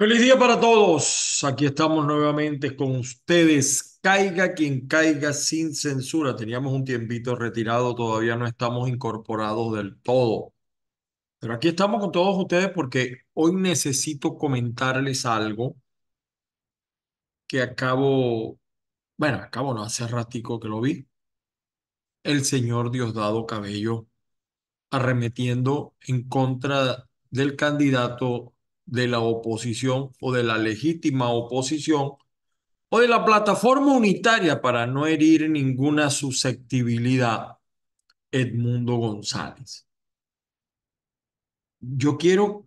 Feliz día para todos. Aquí estamos nuevamente con ustedes. Caiga quien caiga sin censura. Teníamos un tiempito retirado, todavía no estamos incorporados del todo. Pero aquí estamos con todos ustedes porque hoy necesito comentarles algo que acabo, bueno, acabo no hace ratico que lo vi. El señor Diosdado Cabello arremetiendo en contra del candidato de la oposición o de la legítima oposición o de la plataforma unitaria para no herir ninguna susceptibilidad, Edmundo González. Yo quiero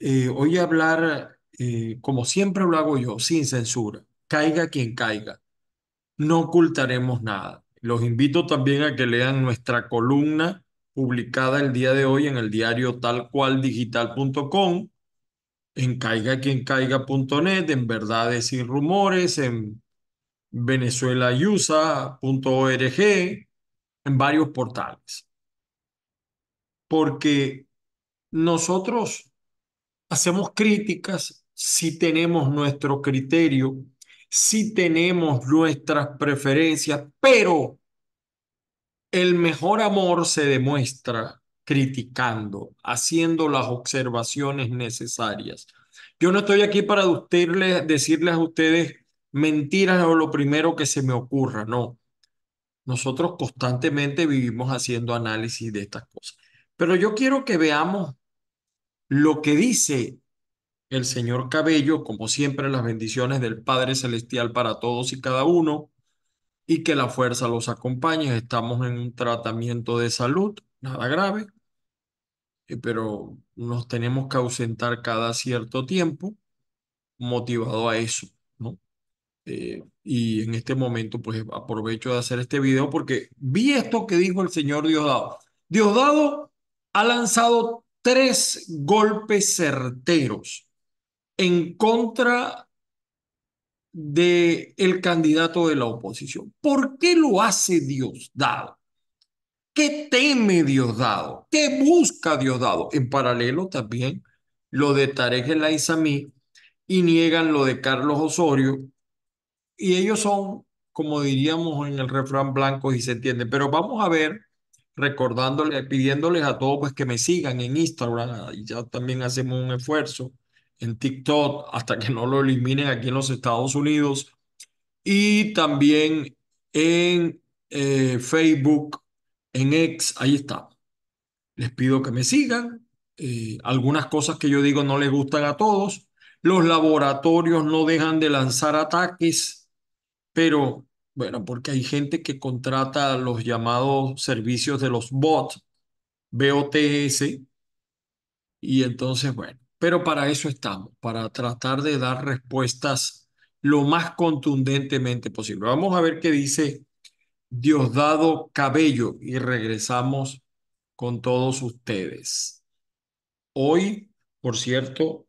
eh, hoy hablar, eh, como siempre lo hago yo, sin censura, caiga quien caiga, no ocultaremos nada. Los invito también a que lean nuestra columna publicada el día de hoy en el diario talcualdigital.com en caigaquiencaiga.net, en verdades y rumores, en venezuelayusa.org, en varios portales. Porque nosotros hacemos críticas si tenemos nuestro criterio, si tenemos nuestras preferencias, pero el mejor amor se demuestra criticando, haciendo las observaciones necesarias. Yo no estoy aquí para decirles a ustedes mentiras o lo primero que se me ocurra, no. Nosotros constantemente vivimos haciendo análisis de estas cosas. Pero yo quiero que veamos lo que dice el señor Cabello, como siempre, las bendiciones del Padre Celestial para todos y cada uno, y que la fuerza los acompañe. Estamos en un tratamiento de salud, nada grave, eh, pero nos tenemos que ausentar cada cierto tiempo motivado a eso, ¿no? Eh, y en este momento, pues aprovecho de hacer este video porque vi esto que dijo el señor Diosdado. Diosdado ha lanzado tres golpes certeros en contra de el candidato de la oposición. ¿Por qué lo hace Diosdado? ¿Qué teme Diosdado? ¿Qué busca Diosdado? En paralelo también lo de Tarek El y niegan lo de Carlos Osorio. Y ellos son, como diríamos en el refrán, blanco, y se entiende. Pero vamos a ver, recordándole, pidiéndoles a todos pues, que me sigan en Instagram. Y ya también hacemos un esfuerzo en TikTok hasta que no lo eliminen aquí en los Estados Unidos. Y también en eh, Facebook en ex, ahí está. Les pido que me sigan. Eh, algunas cosas que yo digo no les gustan a todos. Los laboratorios no dejan de lanzar ataques, pero bueno, porque hay gente que contrata los llamados servicios de los bots, BOTS, y entonces, bueno, pero para eso estamos, para tratar de dar respuestas lo más contundentemente posible. Vamos a ver qué dice Diosdado Cabello y regresamos con todos ustedes. Hoy, por cierto,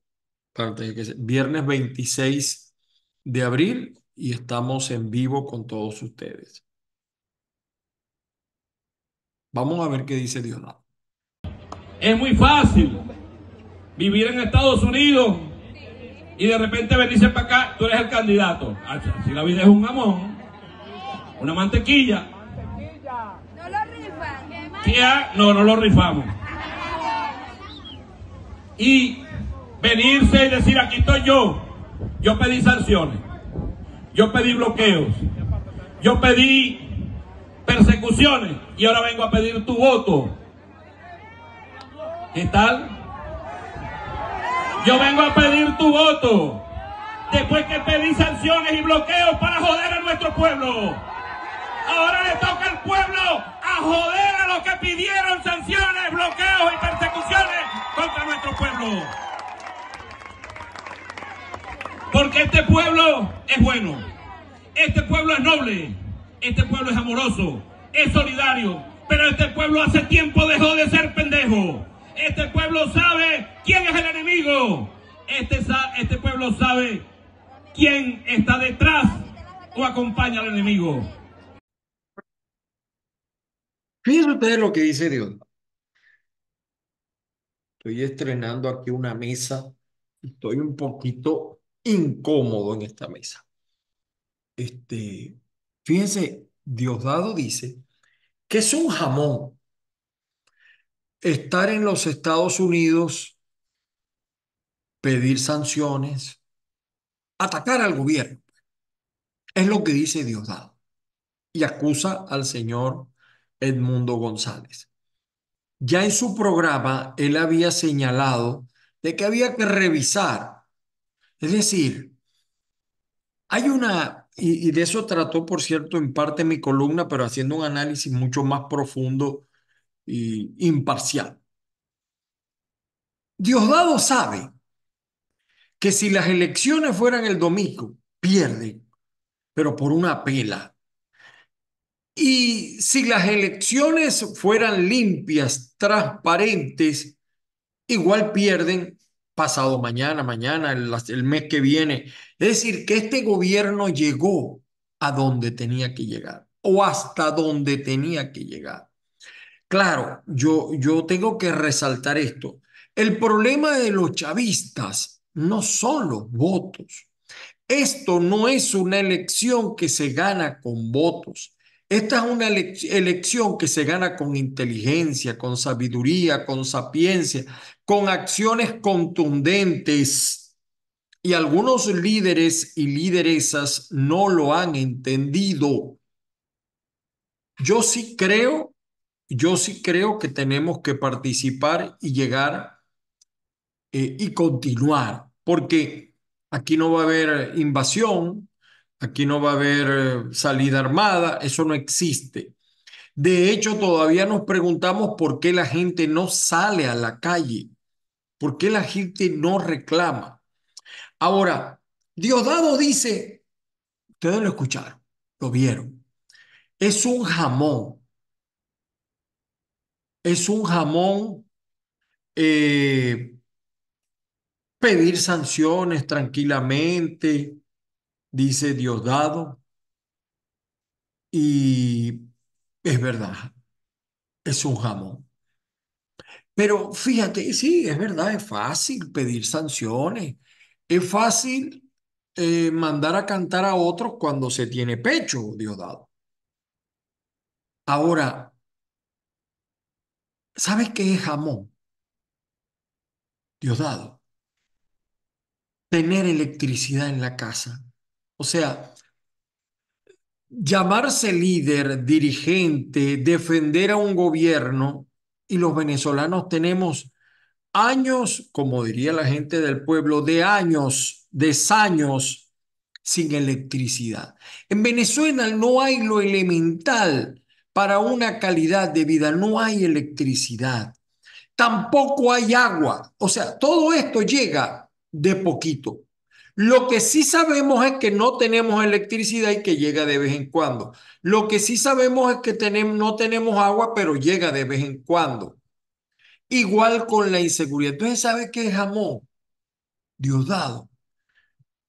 viernes 26 de abril y estamos en vivo con todos ustedes. Vamos a ver qué dice Diosdado. Es muy fácil vivir en Estados Unidos y de repente venirse para acá, tú eres el candidato. Ah, si la vida es un amón una mantequilla. No lo rifan. No, no lo rifamos. Y venirse y decir, aquí estoy yo. Yo pedí sanciones. Yo pedí bloqueos. Yo pedí persecuciones. Y ahora vengo a pedir tu voto. ¿Qué tal? Yo vengo a pedir tu voto. Después que pedí sanciones y bloqueos para joder a nuestro pueblo ahora le toca al pueblo a joder a los que pidieron sanciones, bloqueos y persecuciones contra nuestro pueblo. Porque este pueblo es bueno, este pueblo es noble, este pueblo es amoroso, es solidario, pero este pueblo hace tiempo dejó de ser pendejo. Este pueblo sabe quién es el enemigo. Este, este pueblo sabe quién está detrás o acompaña al enemigo. Fíjense ustedes lo que dice Dios. Estoy estrenando aquí una mesa. Estoy un poquito incómodo en esta mesa. Este, fíjense, Diosdado dice que es un jamón estar en los Estados Unidos, pedir sanciones, atacar al gobierno. Es lo que dice Diosdado. Y acusa al señor Edmundo González. Ya en su programa él había señalado de que había que revisar. Es decir, hay una, y, de eso trató, por cierto, en parte mi columna, pero haciendo un análisis mucho más profundo e imparcial. Diosdado sabe que si las elecciones fueran el domingo, pierde, pero por una pela. Y si las elecciones fueran limpias, transparentes, igual pierden pasado mañana, mañana, el, mes que viene. Es decir, que este gobierno llegó a donde tenía que llegar o hasta donde tenía que llegar. Claro, yo, yo tengo que resaltar esto. El problema de los chavistas no son los votos. Esto no es una elección que se gana con votos. Esta es una elección que se gana con inteligencia, con sabiduría, con sapiencia, con acciones contundentes. Y algunos líderes y lideresas no lo han entendido. Yo sí creo, yo sí creo que tenemos que participar y llegar eh, y continuar, porque aquí no va a haber invasión, Aquí no va a haber eh, salida armada, eso no existe. De hecho, todavía nos preguntamos por qué la gente no sale a la calle, por qué la gente no reclama. Ahora, Diosdado dice, ustedes lo escucharon, lo vieron, es un jamón, es un jamón eh, pedir sanciones tranquilamente, dice Diosdado, y es verdad, es un jamón. Pero fíjate, sí, es verdad, es fácil pedir sanciones, es fácil eh, mandar a cantar a otros cuando se tiene pecho, Diosdado. Ahora, ¿sabes qué es jamón? Diosdado. Tener electricidad en la casa o sea, llamarse líder, dirigente, defender a un gobierno, y los venezolanos tenemos años, como diría la gente del pueblo, de años, de años sin electricidad. En Venezuela no hay lo elemental para una calidad de vida, no hay electricidad, tampoco hay agua. O sea, todo esto llega de poquito. Lo que sí sabemos es que no tenemos electricidad y que llega de vez en cuando. Lo que sí sabemos es que tenemos, no tenemos agua, pero llega de vez en cuando. Igual con la inseguridad. Entonces, ¿sabe qué es amor? Diosdado.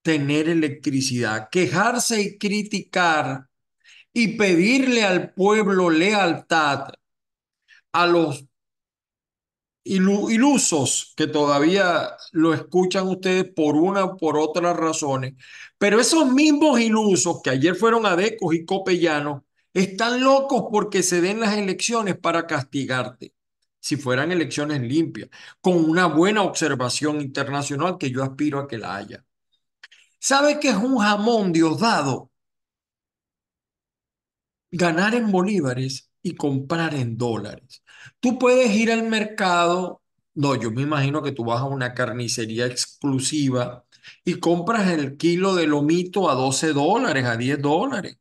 Tener electricidad, quejarse y criticar y pedirle al pueblo lealtad a los ilusos que todavía lo escuchan ustedes por una o por otras razones, pero esos mismos ilusos que ayer fueron adecos y copellanos, están locos porque se den las elecciones para castigarte, si fueran elecciones limpias, con una buena observación internacional que yo aspiro a que la haya. ¿Sabe que es un jamón diosdado? Ganar en bolívares y comprar en dólares. Tú puedes ir al mercado, no, yo me imagino que tú vas a una carnicería exclusiva y compras el kilo de lomito a 12 dólares, a 10 dólares.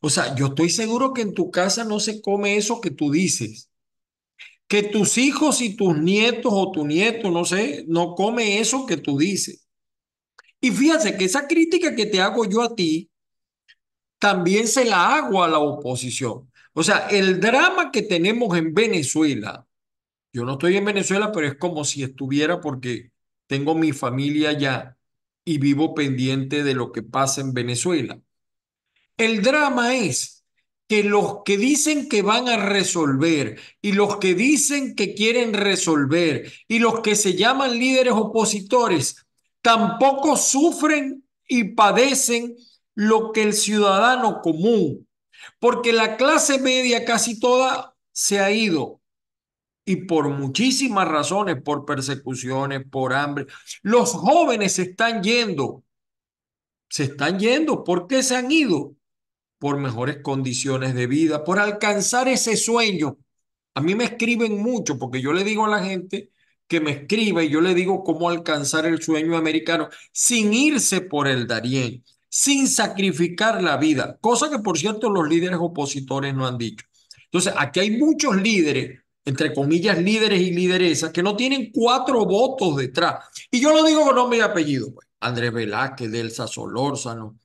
O sea, yo estoy seguro que en tu casa no se come eso que tú dices. Que tus hijos y tus nietos o tu nieto, no sé, no come eso que tú dices. Y fíjate que esa crítica que te hago yo a ti, también se la hago a la oposición. O sea, el drama que tenemos en Venezuela, yo no estoy en Venezuela, pero es como si estuviera porque tengo mi familia allá y vivo pendiente de lo que pasa en Venezuela. El drama es que los que dicen que van a resolver y los que dicen que quieren resolver y los que se llaman líderes opositores tampoco sufren y padecen lo que el ciudadano común porque la clase media casi toda se ha ido y por muchísimas razones, por persecuciones, por hambre. Los jóvenes se están yendo, se están yendo. ¿Por qué se han ido? Por mejores condiciones de vida, por alcanzar ese sueño. A mí me escriben mucho porque yo le digo a la gente que me escriba y yo le digo cómo alcanzar el sueño americano sin irse por el Darién, sin sacrificar la vida, cosa que por cierto los líderes opositores no han dicho. Entonces, aquí hay muchos líderes, entre comillas, líderes y lideresas, que no tienen cuatro votos detrás. Y yo lo digo con nombre y apellido, pues. Andrés Velázquez, Delsa Solórzano,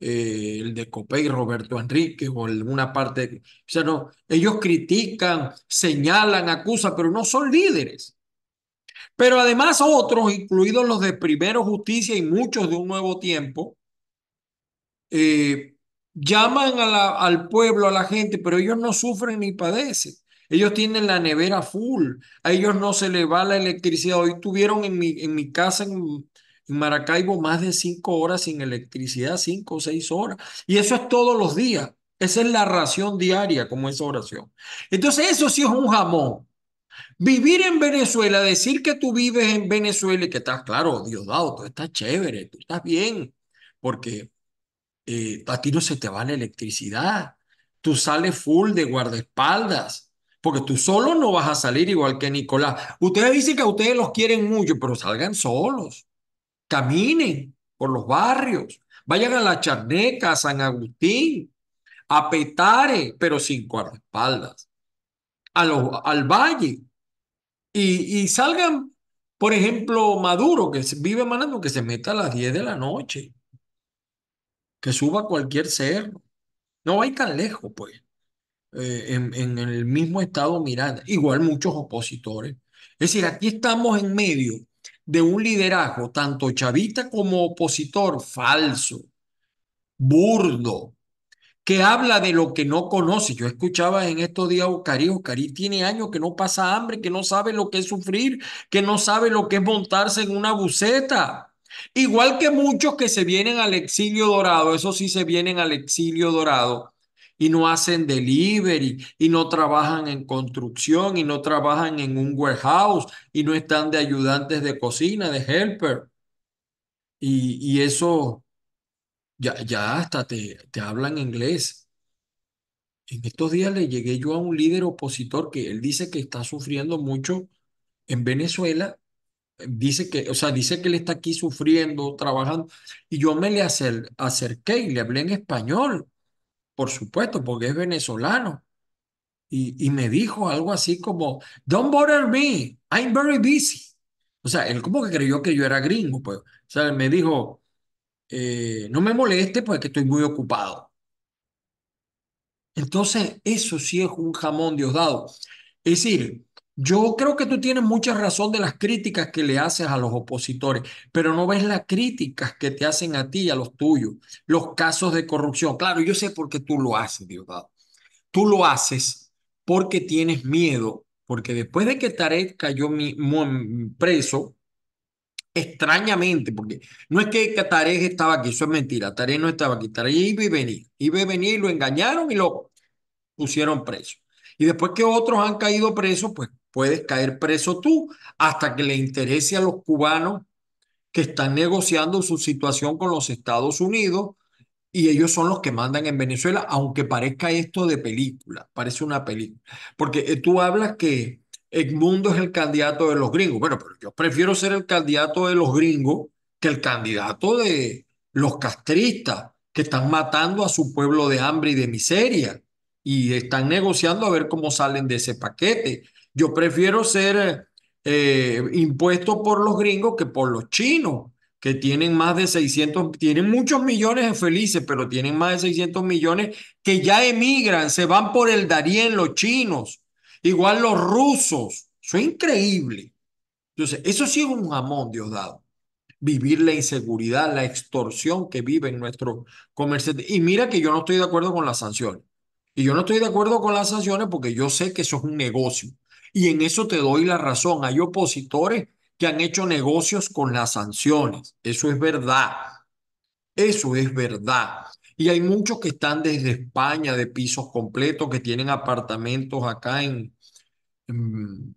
eh, el de Copey, Roberto Enrique, o alguna parte. O sea, no, ellos critican, señalan, acusan, pero no son líderes. Pero además otros, incluidos los de Primero Justicia y muchos de un nuevo tiempo, eh, llaman al pueblo, a la gente, pero ellos no sufren ni padecen. Ellos tienen la nevera full, a ellos no se les va la electricidad. Hoy tuvieron en mi, en mi casa en, Maracaibo más de cinco horas sin electricidad, cinco o seis horas. Y eso es todos los días. Esa es la ración diaria, como esa oración. Entonces, eso sí es un jamón. Vivir en Venezuela, decir que tú vives en Venezuela y que estás, claro, Diosdado, tú estás chévere, tú estás bien, porque eh, a ti no se te va la electricidad. Tú sales full de guardaespaldas, porque tú solo no vas a salir igual que Nicolás. Ustedes dicen que a ustedes los quieren mucho, pero salgan solos. Caminen por los barrios. Vayan a la Charneca, a San Agustín, a Petare, pero sin guardaespaldas. al valle. Y, y salgan, por ejemplo, Maduro, que vive Manando, que se meta a las 10 de la noche que suba cualquier ser. No va a tan lejos, pues, eh, en, el mismo estado Miranda. Igual muchos opositores. Es decir, aquí estamos en medio de un liderazgo, tanto chavista como opositor, falso, burdo, que habla de lo que no conoce. Yo escuchaba en estos días a cari tiene años que no pasa hambre, que no sabe lo que es sufrir, que no sabe lo que es montarse en una buceta. Igual que muchos que se vienen al exilio dorado, eso sí se vienen al exilio dorado y no hacen delivery y no trabajan en construcción y no trabajan en un warehouse y no están de ayudantes de cocina, de helper. Y, eso ya, ya hasta te, te hablan inglés. En estos días le llegué yo a un líder opositor que él dice que está sufriendo mucho en Venezuela dice que, o sea, dice que él está aquí sufriendo, trabajando, y yo me le acerqué y le hablé en español, por supuesto, porque es venezolano. Y, y, me dijo algo así como, don't bother me, I'm very busy. O sea, él como que creyó que yo era gringo, pues. O sea, me dijo, eh, no me moleste, porque pues, estoy muy ocupado. Entonces, eso sí es un jamón diosdado. Es decir, yo creo que tú tienes mucha razón de las críticas que le haces a los opositores, pero no ves las críticas que te hacen a ti y a los tuyos, los casos de corrupción. Claro, yo sé por qué tú lo haces, Diosdado. Tú lo haces porque tienes miedo, porque después de que Tarek cayó mm, preso, extrañamente, porque no es que Tarek estaba aquí, eso es mentira, Tarek no estaba aquí, Tarek iba y venía, iba y venía y lo engañaron y lo pusieron preso. Y después que otros han caído presos, pues puedes caer preso tú hasta que le interese a los cubanos que están negociando su situación con los Estados Unidos y ellos son los que mandan en Venezuela, aunque parezca esto de película, parece una película. Porque eh, tú hablas que Edmundo es el candidato de los gringos. Bueno, pero yo prefiero ser el candidato de los gringos que el candidato de los castristas que están matando a su pueblo de hambre y de miseria y están negociando a ver cómo salen de ese paquete. Yo prefiero ser eh, impuesto por los gringos que por los chinos, que tienen más de 600, tienen muchos millones de felices, pero tienen más de 600 millones que ya emigran, se van por el Darien los chinos, igual los rusos. Eso es increíble. Entonces, eso sí es un jamón, Dios dado. Vivir la inseguridad, la extorsión que viven nuestro comercio. Y mira que yo no estoy de acuerdo con las sanciones. Y yo no estoy de acuerdo con las sanciones porque yo sé que eso es un negocio. Y en eso te doy la razón. Hay opositores que han hecho negocios con las sanciones. Eso es verdad. Eso es verdad. Y hay muchos que están desde España de pisos completos, que tienen apartamentos acá en, en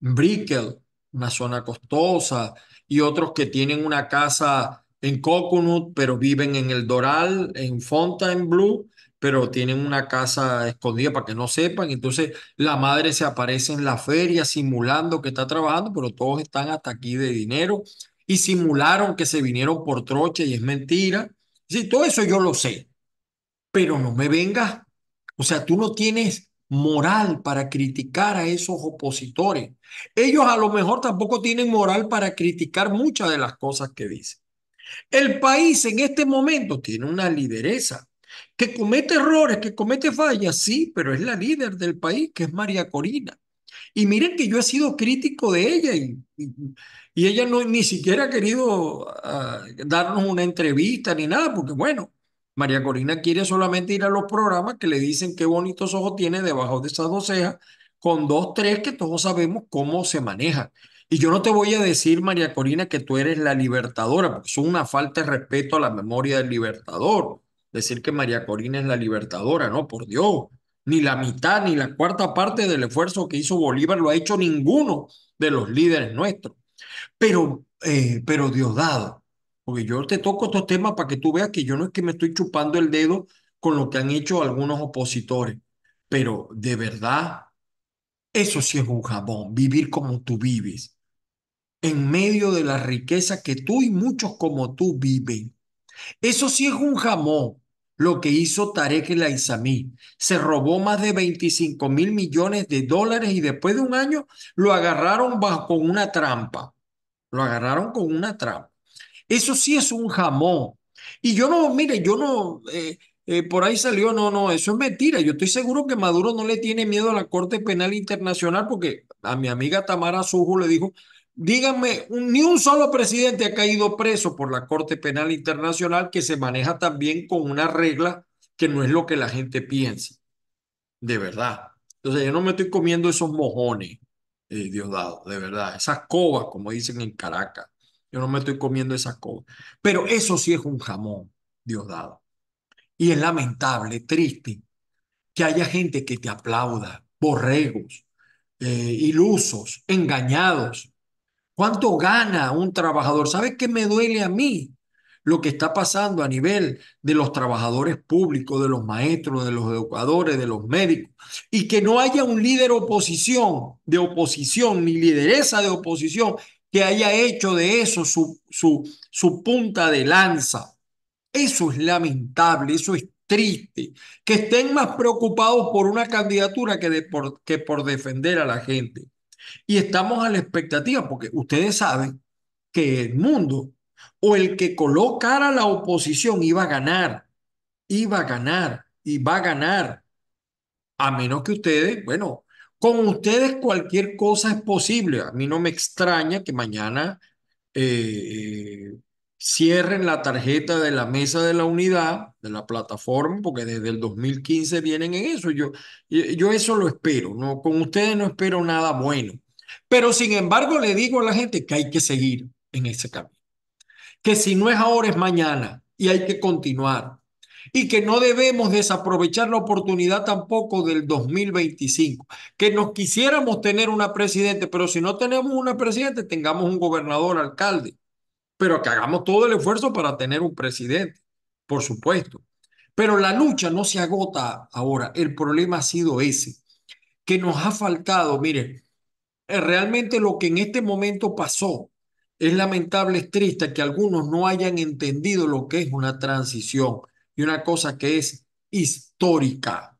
Brickell, una zona costosa, y otros que tienen una casa en Coconut, pero viven en el Doral, en Fontainebleau, pero tienen una casa escondida para que no sepan. Entonces la madre se aparece en la feria simulando que está trabajando, pero todos están hasta aquí de dinero y simularon que se vinieron por troche y es mentira. Sí, todo eso yo lo sé, pero no me vengas. O sea, tú no tienes moral para criticar a esos opositores. Ellos a lo mejor tampoco tienen moral para criticar muchas de las cosas que dicen. El país en este momento tiene una lideresa que comete errores, que comete fallas, sí, pero es la líder del país, que es María Corina. Y miren que yo he sido crítico de ella y, y, ella no ni siquiera ha querido ah, darnos una entrevista ni nada, porque bueno, María Corina quiere solamente ir a los programas que le dicen qué bonitos ojos tiene debajo de esas dos cejas, con dos, tres que todos sabemos cómo se maneja. Y yo no te voy a decir, María Corina, que tú eres la libertadora, porque es una falta de respeto a la memoria del libertador decir que María Corina es la libertadora, no, por Dios. Ni la mitad, ni la cuarta parte del esfuerzo que hizo Bolívar lo ha hecho ninguno de los líderes nuestros. Pero, Dios eh, pero porque yo te toco estos temas para que tú veas que yo no es que me estoy chupando el dedo con lo que han hecho algunos opositores, pero de verdad, eso sí es un jamón. vivir como tú vives, en medio de la riqueza que tú y muchos como tú viven. Eso sí es un jamón lo que hizo Tarek El Se robó más de 25 mil millones de dólares y después de un año lo agarraron bajo, con una trampa. Lo agarraron con una trampa. Eso sí es un jamón. Y yo no, mire, yo no, eh, eh, por ahí salió, no, no, eso es mentira. Yo estoy seguro que Maduro no le tiene miedo a la Corte Penal Internacional porque a mi amiga Tamara Sujo le dijo, Díganme, ni un solo presidente ha caído preso por la Corte Penal Internacional que se maneja también con una regla que no es lo que la gente piensa, de verdad. Entonces yo no me estoy comiendo esos mojones, eh, Diosdado, de verdad, esas cobas, como dicen en Caracas. Yo no me estoy comiendo esas cobas. Pero eso sí es un jamón, Diosdado. Y es lamentable, triste, que haya gente que te aplauda, borregos, eh, ilusos, engañados, ¿Cuánto gana un trabajador? ¿Sabes qué me duele a mí? Lo que está pasando a nivel de los trabajadores públicos, de los maestros, de los educadores, de los médicos, y que no haya un líder oposición, de oposición, ni lideresa de oposición, que haya hecho de eso su, su, su punta de lanza. Eso es lamentable, eso es triste, que estén más preocupados por una candidatura que, que por defender a la gente. Y estamos a la expectativa, porque ustedes saben que el mundo o el que colocara a la oposición iba a ganar, iba a ganar, iba a ganar. A menos que ustedes, bueno, con ustedes cualquier cosa es posible. A mí no me extraña que mañana eh, eh, cierren la tarjeta de la mesa de la unidad, de la plataforma, porque desde el 2015 vienen en eso. Yo, yo eso lo espero, ¿no? con ustedes no espero nada bueno. Pero sin embargo le digo a la gente que hay que seguir en ese camino, que si no es ahora es mañana y hay que continuar y que no debemos desaprovechar la oportunidad tampoco del 2025, que nos quisiéramos tener una presidente, pero si no tenemos una presidente, tengamos un gobernador, alcalde pero que hagamos todo el esfuerzo para tener un presidente, por supuesto. Pero la lucha no se agota ahora, el problema ha sido ese, que nos ha faltado, mire, eh, realmente lo que en este momento pasó es lamentable, es triste que algunos no hayan entendido lo que es una transición y una cosa que es histórica,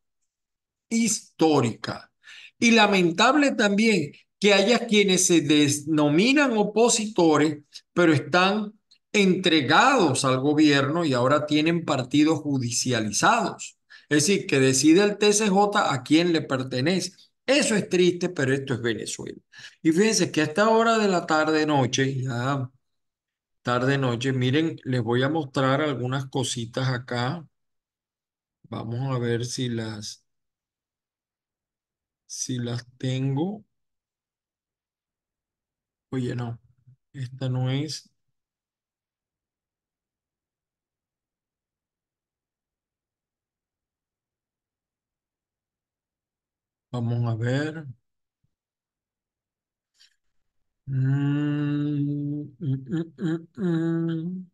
histórica. Y lamentable también que haya quienes se denominan opositores, pero están entregados al gobierno y ahora tienen partidos judicializados. Es decir, que decide el TCJ a quién le pertenece. Eso es triste, pero esto es Venezuela. Y fíjense que a esta hora de la tarde noche, ya tarde noche, miren, les voy a mostrar algunas cositas acá. Vamos a ver si las si las tengo. Oye, no, esta no es. Vamos a ver. Mm, mm, mm,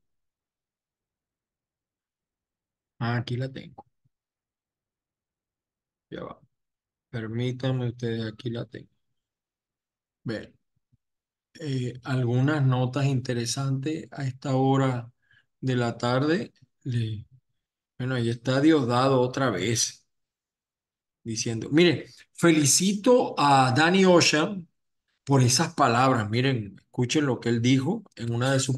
ah, Aquí la tengo. Ya va. Permítanme ustedes, aquí la tengo. ver eh, algunas notas interesantes a esta hora de la tarde. bueno, ahí está Diosdado otra vez diciendo, miren, felicito a Danny Ocean por esas palabras. Miren, escuchen lo que él dijo en una de sus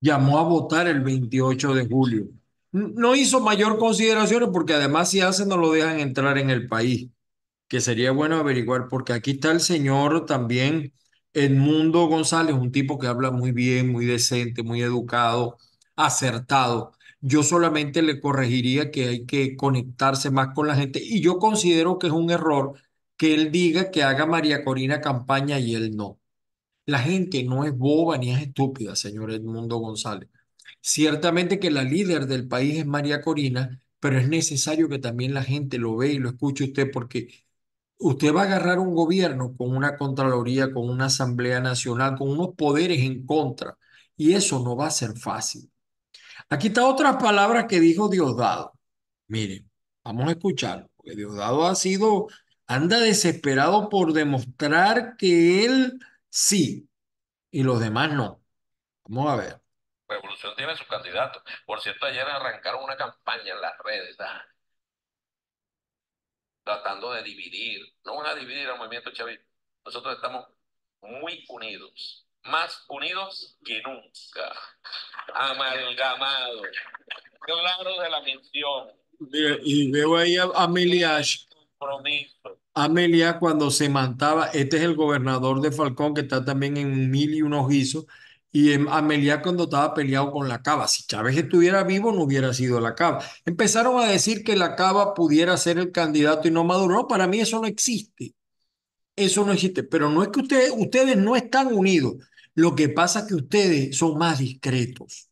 llamó a votar el 28 de julio. No hizo mayor consideración porque además si hace no lo dejan entrar en el país, que sería bueno averiguar porque aquí está el señor también Edmundo González, un tipo que habla muy bien, muy decente, muy educado, acertado. Yo solamente le corregiría que hay que conectarse más con la gente y yo considero que es un error que él diga que haga María Corina campaña y él no. La gente no es boba ni es estúpida, señor Edmundo González. Ciertamente que la líder del país es María Corina, pero es necesario que también la gente lo vea y lo escuche usted porque usted va a agarrar un gobierno con una Contraloría, con una Asamblea Nacional, con unos poderes en contra y eso no va a ser fácil. Aquí está otra palabra que dijo Diosdado. Miren, vamos a escucharlo, porque Diosdado ha sido, anda desesperado por demostrar que él sí y los demás no. Vamos a ver. Revolución tiene su candidato. Por cierto, ayer arrancaron una campaña en las redes ah, tratando de dividir. No van a dividir al movimiento chavista. Nosotros estamos muy unidos, más unidos que nunca, amalgamados, claro de la misión. Y veo ahí a, a Miliash Amelia cuando se mantaba, este es el gobernador de Falcón que está también en mil y unos ojizo, y em, Amelia cuando estaba peleado con la Cava. Si Chávez estuviera vivo, no hubiera sido la Cava. Empezaron a decir que la Cava pudiera ser el candidato y no Maduro. para mí eso no existe. Eso no existe. Pero no es que ustedes, ustedes no están unidos. Lo que pasa es que ustedes son más discretos,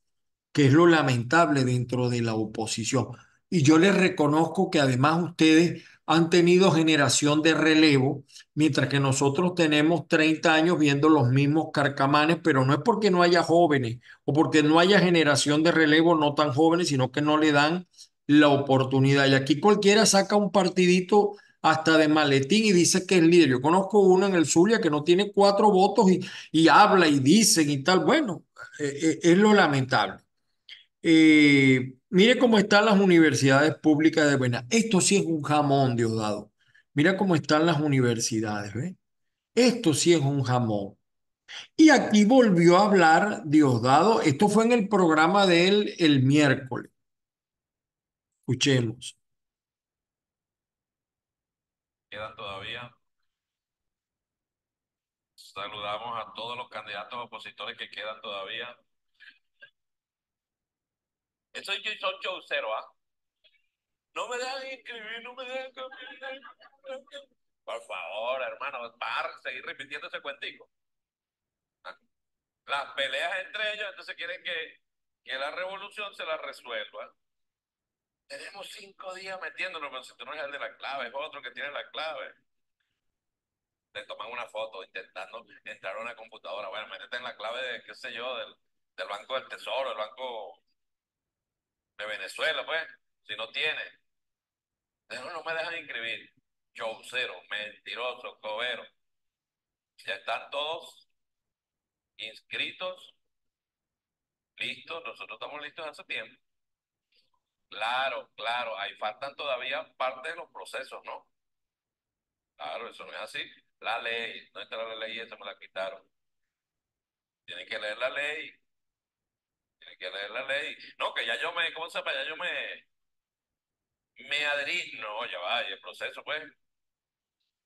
que es lo lamentable dentro de la oposición y yo les reconozco que además ustedes han tenido generación de relevo, mientras que nosotros tenemos 30 años viendo los mismos carcamanes, pero no es porque no haya jóvenes o porque no haya generación de relevo no tan jóvenes, sino que no le dan la oportunidad. Y aquí cualquiera saca un partidito hasta de maletín y dice que es líder. Yo conozco uno en el Zulia que no tiene cuatro votos y, habla y dicen y tal. Bueno, eh, eh, es lo lamentable. Eh, mire cómo están las universidades públicas de Buena. Esto sí es un jamón, Diosdado. Mira cómo están las universidades, ¿ve? Esto sí es un jamón. Y aquí volvió a hablar Diosdado. Esto fue en el programa de él el miércoles. Escuchemos. Quedan todavía. Saludamos a todos los candidatos opositores que quedan todavía eso yo soy cero, ¿ah? No me dejan inscribir, no me dejan Por favor, hermano, para seguir repitiendo ese cuentico. Ah, las peleas entre ellos, entonces quieren que, que la revolución se la resuelva. Tenemos cinco días metiéndonos, pero si tú no eres el de la clave, es otro que tiene la clave. Le toman una foto intentando entrar a una computadora. Bueno, métete en la clave de, qué sé yo, del, del Banco del Tesoro, el Banco de Venezuela, pues, si no tiene. no me dejan inscribir. cero, mentiroso, cobero. Ya están todos inscritos, listos, nosotros estamos listos hace tiempo. Claro, claro, ahí faltan todavía parte de los procesos, ¿no? Claro, eso no es así. La ley, no está la ley? Esa me la quitaron. Tienen que leer la ley que, leer la ley. No, que ya yo me, ¿cómo se Ya yo me, me no ya va, y el proceso, pues.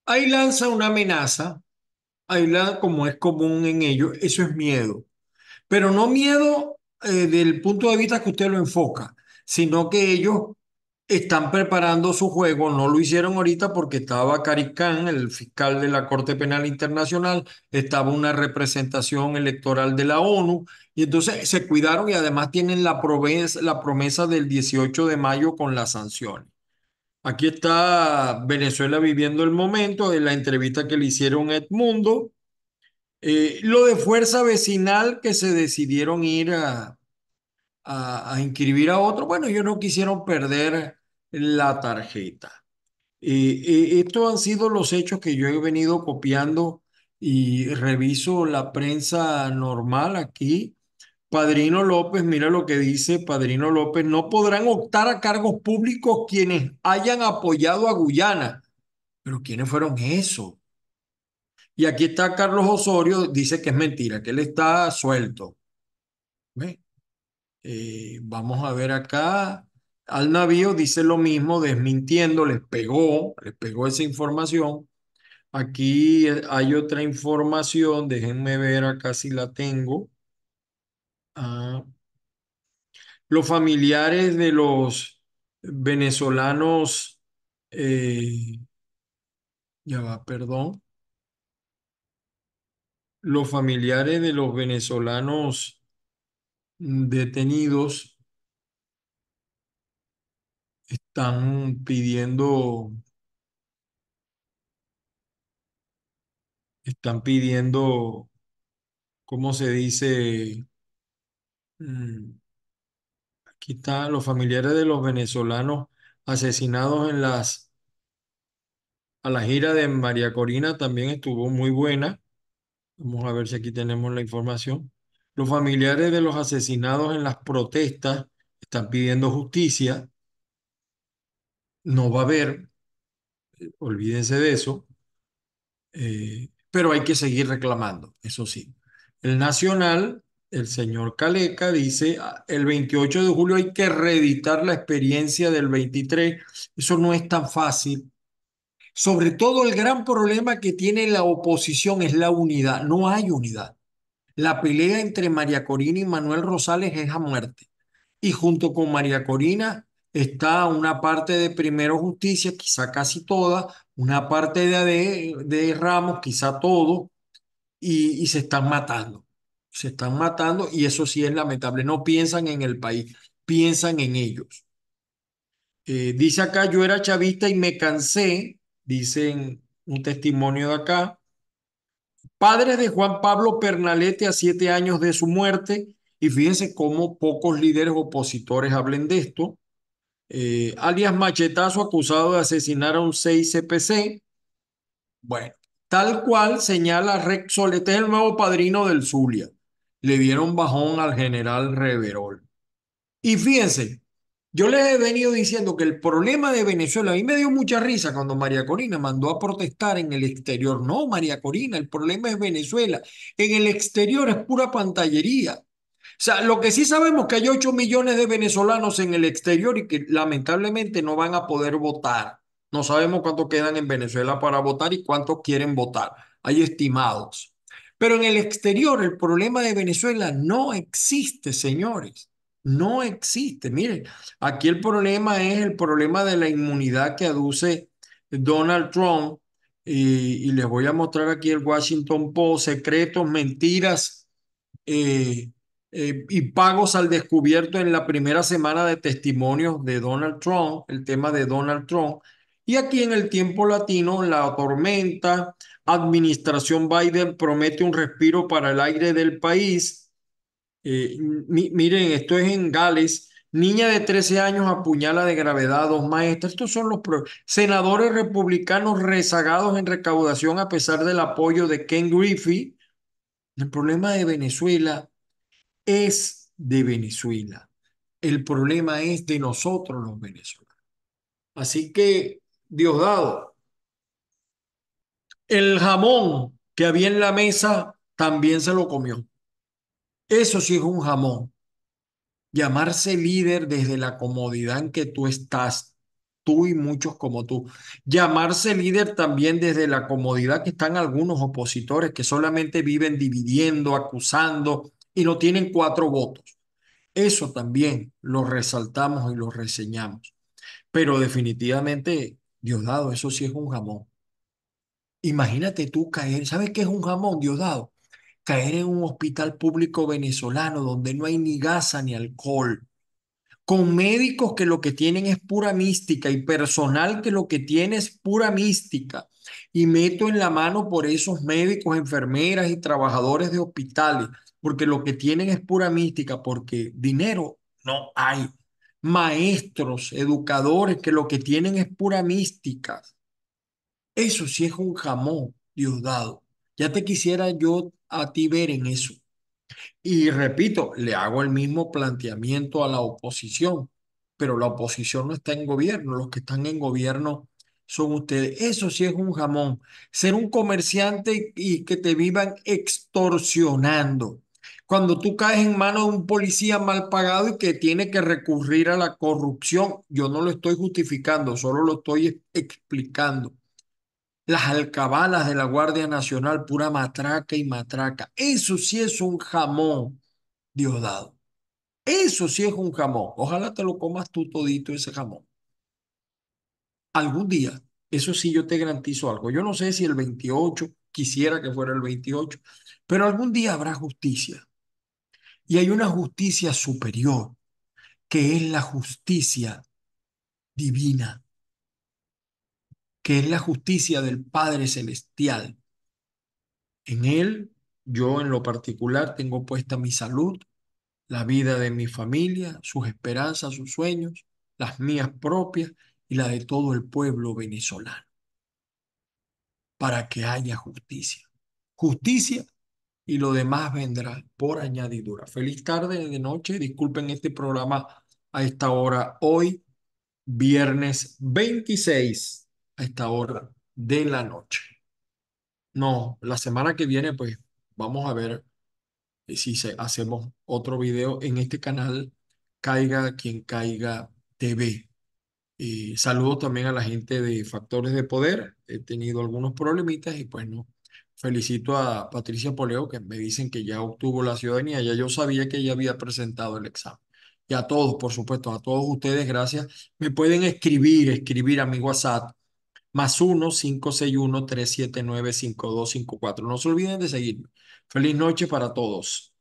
Ahí lanza una amenaza, ahí como es común en ellos, eso es miedo. Pero no miedo eh, del punto de vista que usted lo enfoca, sino que ellos están preparando su juego, no lo hicieron ahorita porque estaba Caricán, el fiscal de la Corte Penal Internacional, estaba una representación electoral de la ONU, y entonces se cuidaron y además tienen la promesa, la promesa del 18 de mayo con las sanciones. Aquí está Venezuela viviendo el momento, de la entrevista que le hicieron a Edmundo. Eh, lo de fuerza vecinal que se decidieron ir a, a inscribir a otro, bueno, ellos no quisieron perder la tarjeta. estos han sido los hechos que yo he venido copiando y reviso la prensa normal aquí. Padrino López, mira lo que dice Padrino López, no podrán optar a cargos públicos quienes hayan apoyado a Guyana. Pero ¿quiénes fueron eso Y aquí está Carlos Osorio, dice que es mentira, que él está suelto. Eh, vamos a ver acá al navío dice lo mismo, desmintiendo, les pegó, les pegó esa información. Aquí eh, hay otra información, déjenme ver acá si la tengo. Ah. los familiares de los venezolanos, eh, ya va, perdón. Los familiares de los venezolanos mm, detenidos están pidiendo, están pidiendo, ¿cómo se dice? Mm, aquí están los familiares de los venezolanos asesinados en las, a la gira de María Corina también estuvo muy buena. Vamos a ver si aquí tenemos la información. Los familiares de los asesinados en las protestas están pidiendo justicia no va a haber, eh, olvídense de eso, eh, pero hay que seguir reclamando, eso sí. El Nacional, el señor Caleca dice, ah, el 28 de julio hay que reeditar la experiencia del 23, eso no es tan fácil. Sobre todo el gran problema que tiene la oposición es la unidad, no hay unidad. La pelea entre María Corina y Manuel Rosales es a muerte. Y junto con María Corina, está una parte de Primero Justicia, quizá casi toda, una parte de, de Ramos, quizá todo, y, se están matando. Se están matando y eso sí es lamentable. No piensan en el país, piensan en ellos. Eh, dice acá, yo era chavista y me cansé, dice un testimonio de acá. Padres de Juan Pablo Pernalete a siete años de su muerte, y fíjense cómo pocos líderes opositores hablen de esto. Eh, alias Machetazo, acusado de asesinar a un 6 CPC. Bueno, tal cual señala Rex el nuevo padrino del Zulia. Le dieron bajón al general Reverol. Y fíjense, yo les he venido diciendo que el problema de Venezuela, a mí me dio mucha risa cuando María Corina mandó a protestar en el exterior. No, María Corina, el problema es Venezuela. En el exterior es pura pantallería. O sea, lo que sí sabemos es que hay 8 millones de venezolanos en el exterior y que lamentablemente no van a poder votar. No sabemos cuántos quedan en Venezuela para votar y cuántos quieren votar. Hay estimados. Pero en el exterior el problema de Venezuela no existe, señores. No existe. Miren, aquí el problema es el problema de la inmunidad que aduce Donald Trump. Y, les voy a mostrar aquí el Washington Post, secretos, mentiras. Eh, eh, y pagos al descubierto en la primera semana de testimonios de Donald Trump, el tema de Donald Trump. Y aquí en el tiempo latino, la tormenta, administración Biden promete un respiro para el aire del país. Eh, miren, esto es en Gales. Niña de 13 años apuñala de gravedad dos maestros, Estos son los senadores republicanos rezagados en recaudación a pesar del apoyo de Ken Griffey. El problema de Venezuela es de Venezuela. El problema es de nosotros los venezolanos. Así que, Dios Diosdado, el jamón que había en la mesa también se lo comió. Eso sí es un jamón. Llamarse líder desde la comodidad en que tú estás, tú y muchos como tú. Llamarse líder también desde la comodidad que están algunos opositores que solamente viven dividiendo, acusando, y no tienen cuatro votos. Eso también lo resaltamos y lo reseñamos. Pero definitivamente, Diosdado, eso sí es un jamón. Imagínate tú caer, ¿sabes qué es un jamón, Diosdado? Caer en un hospital público venezolano donde no hay ni gasa ni alcohol, con médicos que lo que tienen es pura mística y personal que lo que tiene es pura mística. Y meto en la mano por esos médicos, enfermeras y trabajadores de hospitales porque lo que tienen es pura mística, porque dinero no hay. Maestros, educadores, que lo que tienen es pura mística. Eso sí es un jamón, dado, Ya te quisiera yo a ti ver en eso. Y repito, le hago el mismo planteamiento a la oposición, pero la oposición no está en gobierno, los que están en gobierno son ustedes. Eso sí es un jamón. Ser un comerciante y que te vivan extorsionando cuando tú caes en manos de un policía mal pagado y que tiene que recurrir a la corrupción. Yo no lo estoy justificando, solo lo estoy explicando. Las alcabalas de la Guardia Nacional, pura matraca y matraca. Eso sí es un jamón, Diosdado. Eso sí es un jamón. Ojalá te lo comas tú todito ese jamón. Algún día, eso sí yo te garantizo algo. Yo no sé si el 28, quisiera que fuera el 28, pero algún día habrá justicia. Y hay una justicia superior, que es la justicia divina, que es la justicia del Padre Celestial. En Él, yo en lo particular, tengo puesta mi salud, la vida de mi familia, sus esperanzas, sus sueños, las mías propias y la de todo el pueblo venezolano, para que haya justicia. Justicia y lo demás vendrá por añadidura. Feliz tarde de noche. Disculpen este programa a esta hora hoy, viernes 26 a esta hora de la noche. No, la semana que viene pues vamos a ver eh, si hacemos otro video en este canal Caiga quien caiga TV. Y saludo también a la gente de Factores de Poder. He tenido algunos problemitas y pues no felicito a Patricia Poleo, que me dicen que ya obtuvo la ciudadanía, ya yo sabía que ella había presentado el examen. Y a todos, por supuesto, a todos ustedes, gracias. Me pueden escribir, escribir a mi WhatsApp, más 1-561-379-5254. No se olviden de seguirme. Feliz noche para todos.